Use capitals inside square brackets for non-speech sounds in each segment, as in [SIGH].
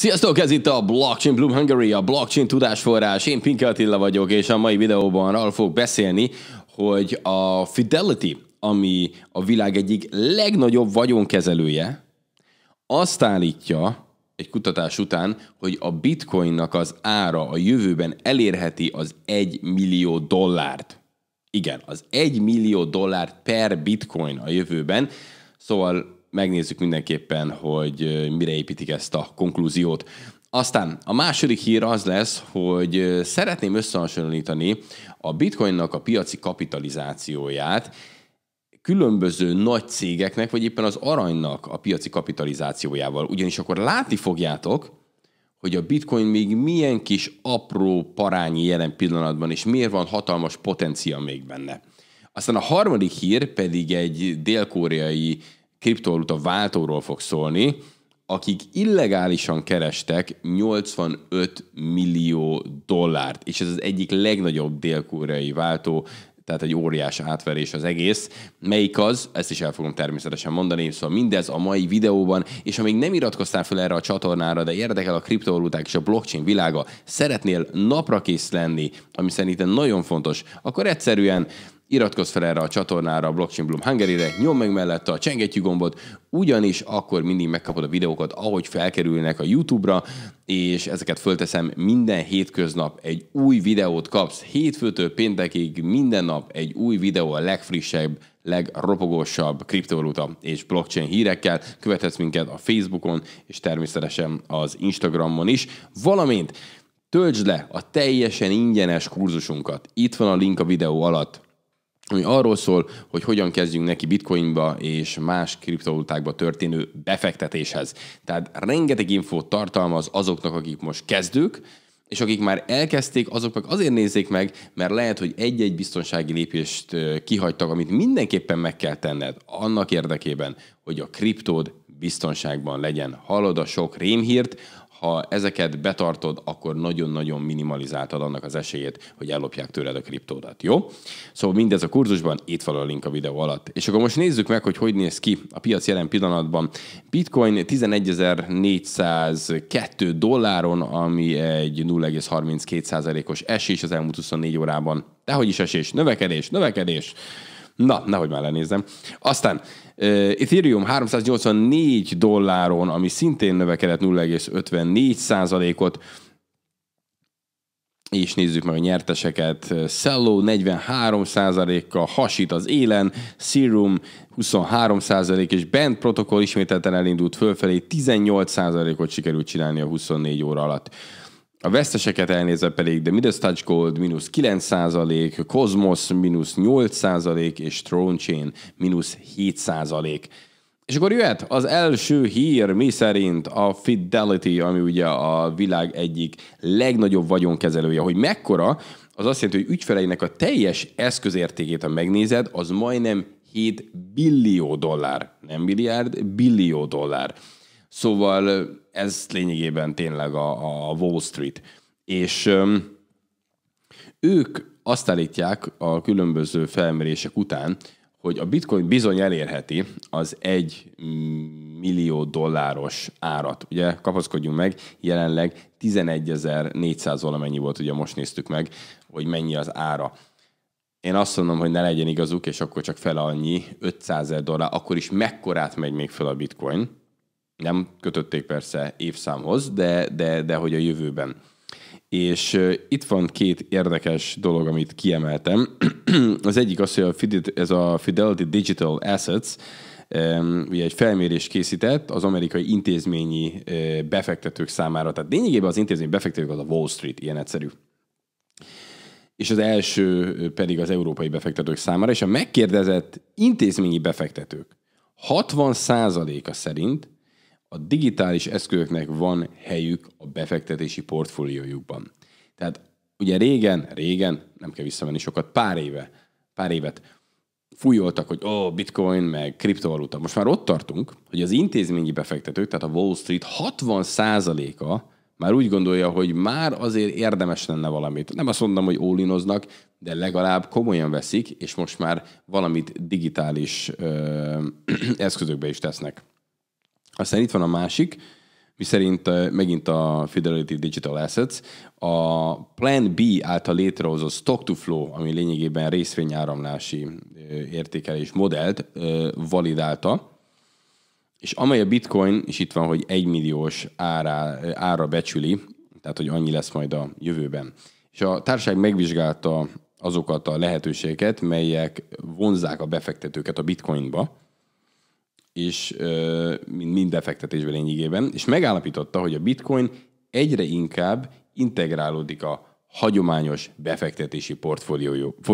Sziasztok, ez itt a Blockchain Bloom Hungary, a blockchain tudásforrás. Én Pinke Attila vagyok, és a mai videóban arról fogok beszélni, hogy a Fidelity, ami a világ egyik legnagyobb vagyonkezelője, azt állítja egy kutatás után, hogy a bitcoinnak az ára a jövőben elérheti az 1 millió dollárt. Igen, az 1 millió dollár per bitcoin a jövőben. Szóval megnézzük mindenképpen, hogy mire építik ezt a konklúziót. Aztán a második hír az lesz, hogy szeretném összehasonlítani a bitcoinnak a piaci kapitalizációját különböző nagy cégeknek, vagy éppen az aranynak a piaci kapitalizációjával. Ugyanis akkor látni fogjátok, hogy a bitcoin még milyen kis apró parányi jelen pillanatban, és miért van hatalmas potencia még benne. Aztán a harmadik hír pedig egy dél-koreai kriptovaluta váltóról fog szólni, akik illegálisan kerestek 85 millió dollárt, és ez az egyik legnagyobb dél-koreai váltó, tehát egy óriás átverés az egész. Melyik az? Ezt is el fogom természetesen mondani, szóval mindez a mai videóban, és ha még nem iratkoztál fel erre a csatornára, de érdekel a kriptovaluták és a blockchain világa, szeretnél naprakész lenni, ami szerintem nagyon fontos, akkor egyszerűen iratkozz fel erre a csatornára, a Blockchain Bloom Hungary-re, nyomd meg mellette a csengetyű gombot, ugyanis akkor mindig megkapod a videókat, ahogy felkerülnek a YouTube-ra, és ezeket fölteszem minden hétköznap egy új videót kapsz, hétfőtől péntekig minden nap egy új videó a legfrissebb, legropogósabb kriptovaluta és blockchain hírekkel. Követhetsz minket a Facebookon, és természetesen az Instagramon is, valamint Töltsd le a teljesen ingyenes kurzusunkat. Itt van a link a videó alatt ami arról szól, hogy hogyan kezdjünk neki bitcoinba és más kriptovalutákba történő befektetéshez. Tehát rengeteg infót tartalmaz azoknak, akik most kezdők, és akik már elkezdték, azoknak azért nézzék meg, mert lehet, hogy egy-egy biztonsági lépést kihagytak, amit mindenképpen meg kell tenned annak érdekében, hogy a kriptód biztonságban legyen. Hallod a sok rémhírt, ha ezeket betartod, akkor nagyon-nagyon minimalizáltad annak az esélyét, hogy ellopják tőled a kriptódat, jó? Szóval mindez a kurzusban, itt van a link a videó alatt. És akkor most nézzük meg, hogy hogy néz ki a piac jelen pillanatban. Bitcoin 11.402 dolláron, ami egy 0,32%-os esés az elmúlt 24 órában. Dehogy is esés, növekedés, növekedés. Na, nehogy már lenézem. Aztán Ethereum 384 dolláron, ami szintén növekedett 0,54 százalékot, és nézzük meg a nyerteseket. Cello 43%-kal hasít az élen, Serum 23% százalék és Band Protocol ismételten elindult fölfelé, 18%-ot sikerült csinálni a 24 óra alatt. A veszteseket elnézve pedig The Midas Touch Gold mínusz 9%, Cosmos mínusz 8% és Throne Chain mínusz 7%. És akkor jöhet az első hír, mi szerint a Fidelity, ami ugye a világ egyik legnagyobb vagyonkezelője, hogy mekkora, az azt jelenti, hogy ügyfeleinek a teljes eszközértékét, ha megnézed, az majdnem 7 billió dollár. Nem milliárd, billió dollár. Szóval ez lényegében tényleg a, a Wall Street. És öm, ők azt állítják a különböző felmérések után, hogy a bitcoin bizony elérheti az egy millió dolláros árat. Ugye kapaszkodjunk meg, jelenleg 11.400 valamennyi volt, ugye most néztük meg, hogy mennyi az ára. Én azt mondom, hogy ne legyen igazuk, és akkor csak fel annyi, 500 dollár, akkor is mekkorát megy még fel a bitcoin, nem kötötték persze évszámhoz, de, de, de hogy a jövőben. És uh, itt van két érdekes dolog, amit kiemeltem. [CLEARS THROAT] az egyik az, hogy a Fidel- ez a Fidelity Digital Assets, um, ugye egy felmérés készített az amerikai intézményi uh, befektetők számára. Tehát lényegében az intézményi befektetők az a Wall Street, ilyen egyszerű. És az első pedig az európai befektetők számára, és a megkérdezett intézményi befektetők 60%-a szerint a digitális eszközöknek van helyük a befektetési portfóliójukban. Tehát ugye régen, régen, nem kell visszamenni sokat, pár éve, pár évet fújoltak, hogy ó, oh, bitcoin, meg kriptovaluta. Most már ott tartunk, hogy az intézményi befektetők, tehát a Wall Street 60%-a már úgy gondolja, hogy már azért érdemes lenne valamit. Nem azt mondom, hogy ólinoznak, de legalább komolyan veszik, és most már valamit digitális ö, [CLEARS THROAT] eszközökbe is tesznek. Aztán itt van a másik, miszerint megint a Fidelity Digital Assets, a Plan B által létrehozott Stock to Flow, ami lényegében részvényáramlási értékelés modellt validálta, és amely a bitcoin, és itt van, hogy egymilliós ára, ára becsüli, tehát hogy annyi lesz majd a jövőben. És a társaság megvizsgálta azokat a lehetőségeket, melyek vonzák a befektetőket a bitcoinba, és mind befektetés lényegében, és megállapította, hogy a bitcoin egyre inkább integrálódik a hagyományos befektetési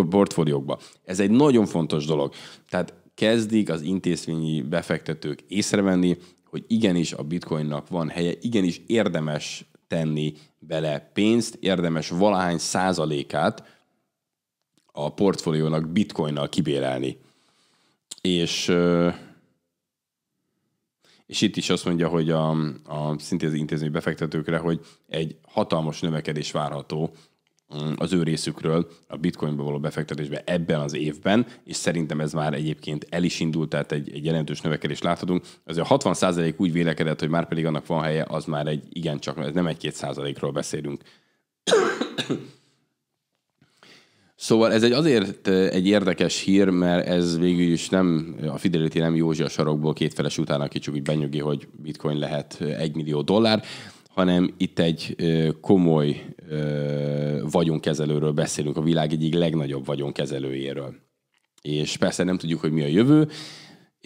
portfóliókba. Ez egy nagyon fontos dolog. Tehát kezdik az intézményi befektetők észrevenni, hogy igenis a bitcoinnak van helye, igenis érdemes tenni bele pénzt, érdemes valahány százalékát a portfóliónak bitcoinnal kibérelni. És és itt is azt mondja, hogy a, a szintén az intézmény befektetőkre, hogy egy hatalmas növekedés várható mm, az ő részükről a bitcoinba való befektetésbe ebben az évben, és szerintem ez már egyébként el is indult, tehát egy, egy jelentős növekedést láthatunk. Azért a 60% úgy vélekedett, hogy már pedig annak van helye, az már egy igencsak, ez nem egy-két százalékról beszélünk. Szóval ez egy azért egy érdekes hír, mert ez végül is nem, a Fidelity nem Józsi a sarokból kétfeles után, aki csak úgy benyugi, hogy bitcoin lehet egy millió dollár, hanem itt egy komoly vagyonkezelőről beszélünk, a világ egyik legnagyobb vagyonkezelőjéről. És persze nem tudjuk, hogy mi a jövő,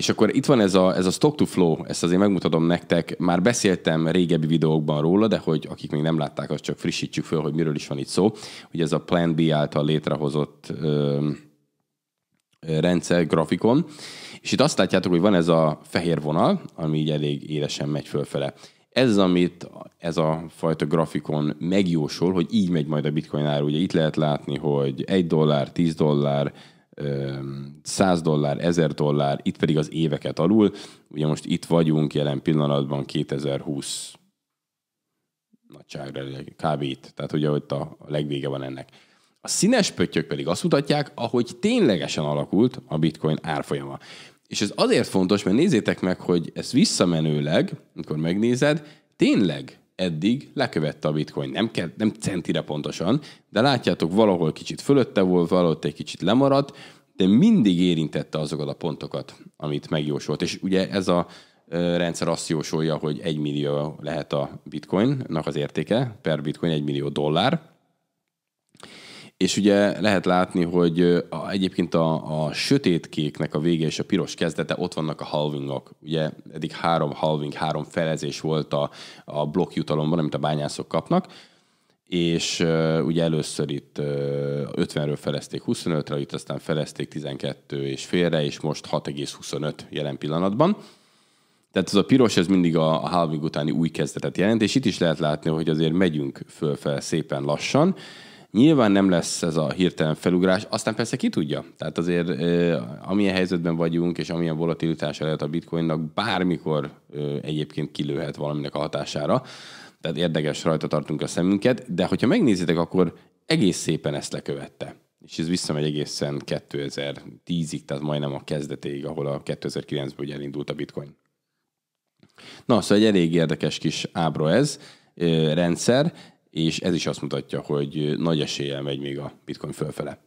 és akkor itt van ez a, ez a stock to flow, ezt azért megmutatom nektek. Már beszéltem régebbi videókban róla, de hogy akik még nem látták, azt csak frissítsük föl, hogy miről is van itt szó. Ugye ez a Plan B által létrehozott ö, rendszer, grafikon. És itt azt látjátok, hogy van ez a fehér vonal, ami így elég élesen megy fölfele. Ez, amit ez a fajta grafikon megjósol, hogy így megy majd a bitcoin ára Ugye itt lehet látni, hogy 1 dollár, 10 dollár, 100 dollár, 1000 dollár, itt pedig az éveket alul. Ugye most itt vagyunk jelen pillanatban 2020 nagyságra, kb. itt. Tehát ugye ott a legvége van ennek. A színes pöttyök pedig azt mutatják, ahogy ténylegesen alakult a bitcoin árfolyama. És ez azért fontos, mert nézzétek meg, hogy ez visszamenőleg, amikor megnézed, tényleg eddig lekövette a bitcoin. Nem, kell, nem centire pontosan, de látjátok, valahol kicsit fölötte volt, valahol egy kicsit lemaradt, de mindig érintette azokat a pontokat, amit megjósolt. És ugye ez a rendszer azt jósolja, hogy egy millió lehet a bitcoinnak az értéke, per bitcoin egy millió dollár, és ugye lehet látni, hogy a, egyébként a, a sötétkéknek a vége és a piros kezdete, ott vannak a halvingok. Ugye eddig három halving, három felezés volt a, a blokkjutalomban, amit a bányászok kapnak, és uh, ugye először itt uh, 50-ről felezték 25-re, itt aztán felezték 12 és félre, és most 6,25 jelen pillanatban. Tehát ez a piros, ez mindig a, a halving utáni új kezdetet jelent, és itt is lehet látni, hogy azért megyünk fölfel szépen lassan, uh, Nyilván nem lesz ez a hirtelen felugrás, aztán persze ki tudja. Tehát azért amilyen helyzetben vagyunk, és amilyen volatilitása lehet a bitcoinnak, bármikor egyébként kilőhet valaminek a hatására. Tehát érdekes rajta tartunk a szemünket, de hogyha megnézitek, akkor egész szépen ezt lekövette. És ez visszamegy egészen 2010-ig, tehát majdnem a kezdetéig, ahol a 2009-ből ugye elindult a bitcoin. Na, szóval egy elég érdekes kis ábra ez, rendszer, és ez is azt mutatja, hogy nagy eséllyel megy még a bitcoin fölfele.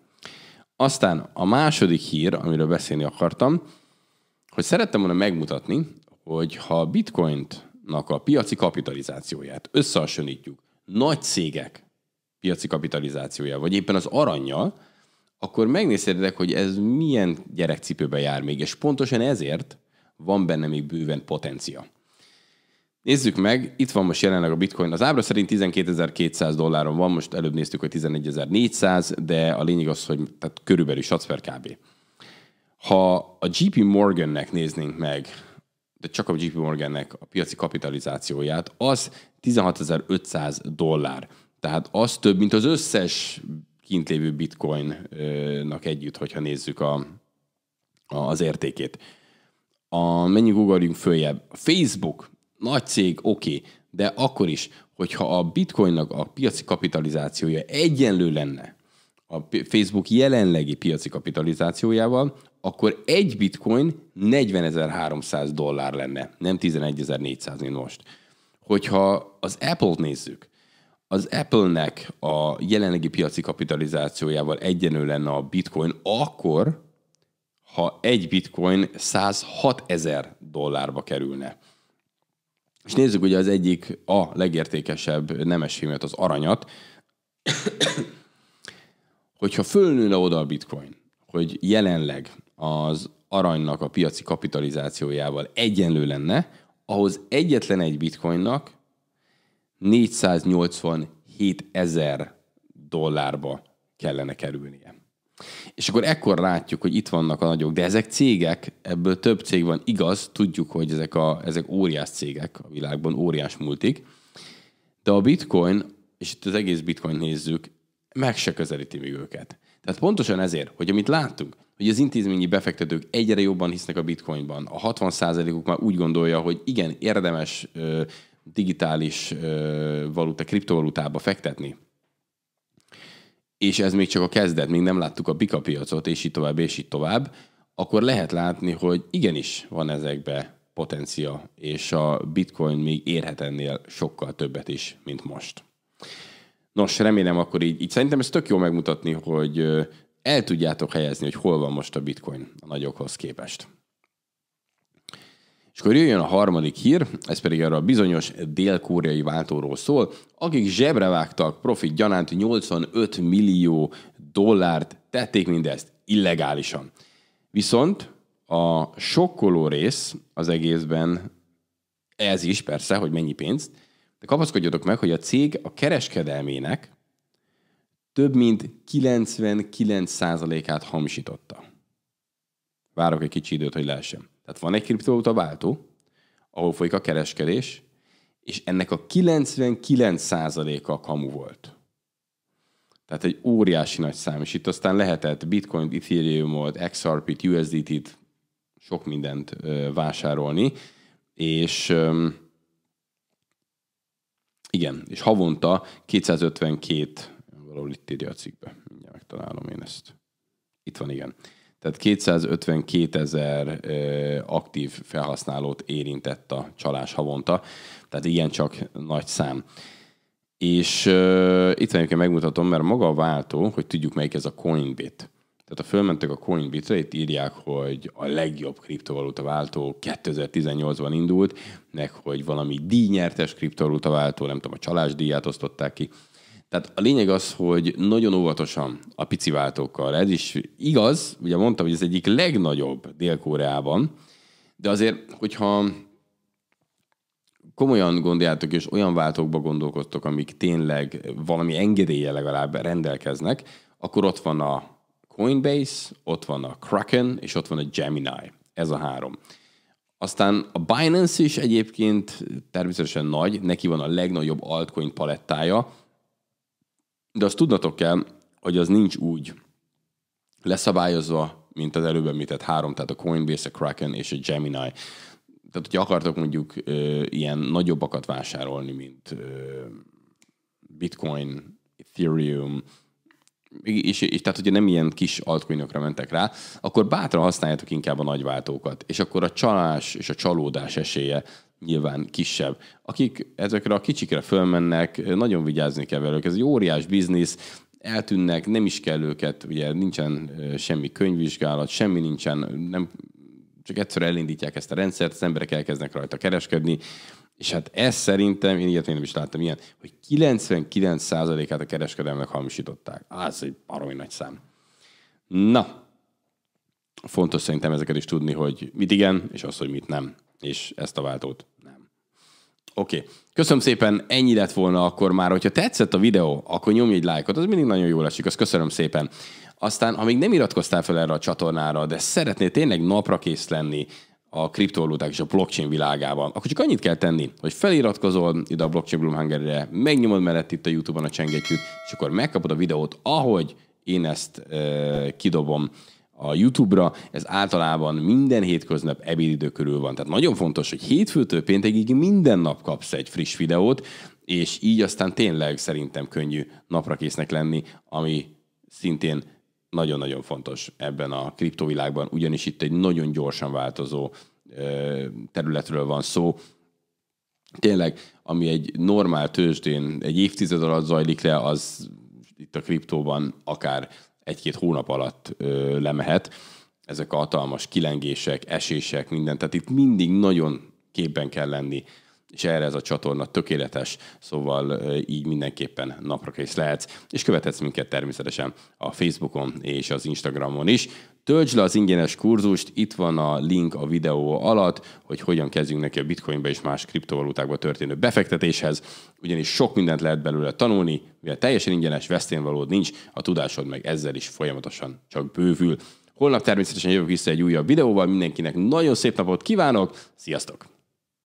Aztán a második hír, amiről beszélni akartam, hogy szerettem volna megmutatni, hogy ha Bitcoinnak a piaci kapitalizációját összehasonlítjuk nagy cégek piaci kapitalizációja, vagy éppen az aranyjal, akkor megnézhetitek, hogy ez milyen gyerekcipőben jár még, és pontosan ezért van benne még bőven potencia. Nézzük meg, itt van most jelenleg a bitcoin. Az ábra szerint 12.200 dolláron van, most előbb néztük, hogy 11.400, de a lényeg az, hogy tehát körülbelül satsz per kb. Ha a JP Morgannek néznénk meg, de csak a JP Morgannek a piaci kapitalizációját, az 16.500 dollár. Tehát az több, mint az összes kint lévő bitcoinnak együtt, hogyha nézzük a, a, az értékét. A, menjünk ugorjunk följebb. A Facebook nagy cég, oké, okay, de akkor is, hogyha a bitcoinnak a piaci kapitalizációja egyenlő lenne a Facebook jelenlegi piaci kapitalizációjával, akkor egy bitcoin 40.300 dollár lenne, nem 11.400, most. Hogyha az Apple-t nézzük, az Apple-nek a jelenlegi piaci kapitalizációjával egyenlő lenne a bitcoin, akkor, ha egy bitcoin 106 ezer dollárba kerülne. És nézzük ugye az egyik, a legértékesebb nemes filmet, az aranyat. [COUGHS] Hogyha fölnőne oda a bitcoin, hogy jelenleg az aranynak a piaci kapitalizációjával egyenlő lenne, ahhoz egyetlen egy bitcoinnak 487 ezer dollárba kellene kerülnie. És akkor ekkor látjuk, hogy itt vannak a nagyok, de ezek cégek, ebből több cég van, igaz, tudjuk, hogy ezek, a, ezek óriás cégek a világban, óriás multik, de a bitcoin, és itt az egész bitcoin nézzük, meg se közelíti még őket. Tehát pontosan ezért, hogy amit láttunk, hogy az intézményi befektetők egyre jobban hisznek a bitcoinban, a 60%-uk már úgy gondolja, hogy igen, érdemes ö, digitális ö, valuta, kriptovalutába fektetni, és ez még csak a kezdet, még nem láttuk a bika piacot, és így tovább, és így tovább, akkor lehet látni, hogy igenis van ezekbe potencia, és a bitcoin még érhet ennél sokkal többet is, mint most. Nos, remélem akkor így, így szerintem ez tök jó megmutatni, hogy el tudjátok helyezni, hogy hol van most a bitcoin a nagyokhoz képest. És akkor jöjjön a harmadik hír, ez pedig erről a bizonyos dél-koreai váltóról szól, akik zsebre vágtak profit gyanánt 85 millió dollárt, tették mindezt illegálisan. Viszont a sokkoló rész az egészben ez is persze, hogy mennyi pénzt, de kapaszkodjatok meg, hogy a cég a kereskedelmének több mint 99%-át hamisította. Várok egy kicsi időt, hogy lehessen. Tehát van egy kriptovaluta váltó, ahol folyik a kereskedés, és ennek a 99%-a kamu volt. Tehát egy óriási nagy szám, és itt aztán lehetett bitcoin, ethereumot, XRP-t, USDT-t, sok mindent ö, vásárolni, és ö, igen, és havonta 252, valahol itt írja a cikkbe, mindjárt megtalálom én ezt. Itt van, igen. Tehát 252 ezer aktív felhasználót érintett a csalás havonta, tehát ilyen csak nagy szám. És uh, itt egyébként megmutatom, mert maga a váltó, hogy tudjuk melyik ez a Coinbit. Tehát ha fölmentek a Coinbitre, itt írják, hogy a legjobb kriptovaluta váltó 2018-ban indult, meg hogy valami díjnyertes kriptovaluta váltó, nem tudom, a csalásdíját osztották ki, tehát a lényeg az, hogy nagyon óvatosan a pici váltókkal. Ez is igaz, ugye mondtam, hogy ez egyik legnagyobb Dél-Koreában, de azért, hogyha komolyan gondoljátok, és olyan váltókba gondolkoztok, amik tényleg valami engedélye legalább rendelkeznek, akkor ott van a Coinbase, ott van a Kraken, és ott van a Gemini. Ez a három. Aztán a Binance is egyébként természetesen nagy, neki van a legnagyobb altcoin palettája, de azt tudnatok kell, hogy az nincs úgy leszabályozva, mint az előbb említett három, tehát a Coinbase, a Kraken és a Gemini. Tehát, hogyha akartok mondjuk ö, ilyen nagyobbakat vásárolni, mint ö, Bitcoin, Ethereum, és, és tehát hogyha nem ilyen kis altcoinokra mentek rá, akkor bátran használjátok inkább a nagyváltókat, és akkor a csalás és a csalódás esélye nyilván kisebb. Akik ezekre a kicsikre fölmennek, nagyon vigyázni kell velük. Ez egy óriás biznisz, eltűnnek, nem is kell őket, ugye nincsen semmi könyvvizsgálat, semmi nincsen, nem, csak egyszer elindítják ezt a rendszert, az emberek elkezdnek rajta kereskedni, és hát ez szerintem, én ilyet én nem is láttam ilyen, hogy 99%-át a kereskedelmek hamisították. Az egy baromi nagy szám. Na, fontos szerintem ezeket is tudni, hogy mit igen, és az, hogy mit nem. És ezt a váltót Oké. Okay. Köszönöm szépen, ennyi lett volna akkor már. Hogyha tetszett a videó, akkor nyomj egy lájkot, az mindig nagyon jól esik, azt köszönöm szépen. Aztán, ha még nem iratkoztál fel erre a csatornára, de szeretnél tényleg napra kész lenni a kriptovaluták és a blockchain világában, akkor csak annyit kell tenni, hogy feliratkozol ide a Blockchain Bloom Hungerre, megnyomod mellett itt a YouTube-on a csengetyűt, és akkor megkapod a videót, ahogy én ezt e, kidobom a YouTube-ra, ez általában minden hétköznap ebédidő körül van. Tehát nagyon fontos, hogy hétfőtől péntekig minden nap kapsz egy friss videót, és így aztán tényleg szerintem könnyű napra késznek lenni, ami szintén nagyon-nagyon fontos ebben a kriptovilágban, ugyanis itt egy nagyon gyorsan változó területről van szó. Tényleg, ami egy normál tőzsdén egy évtized alatt zajlik le, az itt a kriptóban akár egy-két hónap alatt ö, lemehet. Ezek a hatalmas kilengések, esések, minden. Tehát itt mindig nagyon képben kell lenni és erre ez a csatorna tökéletes, szóval így mindenképpen napra kész lehetsz, és követhetsz minket természetesen a Facebookon és az Instagramon is. Töltsd le az ingyenes kurzust, itt van a link a videó alatt, hogy hogyan kezdjünk neki a bitcoinba és más kriptovalutákba történő befektetéshez, ugyanis sok mindent lehet belőle tanulni, mivel teljesen ingyenes, veszténvalód nincs, a tudásod meg ezzel is folyamatosan csak bővül. Holnap természetesen jövök vissza egy újabb videóval, mindenkinek nagyon szép napot kívánok, sziasztok!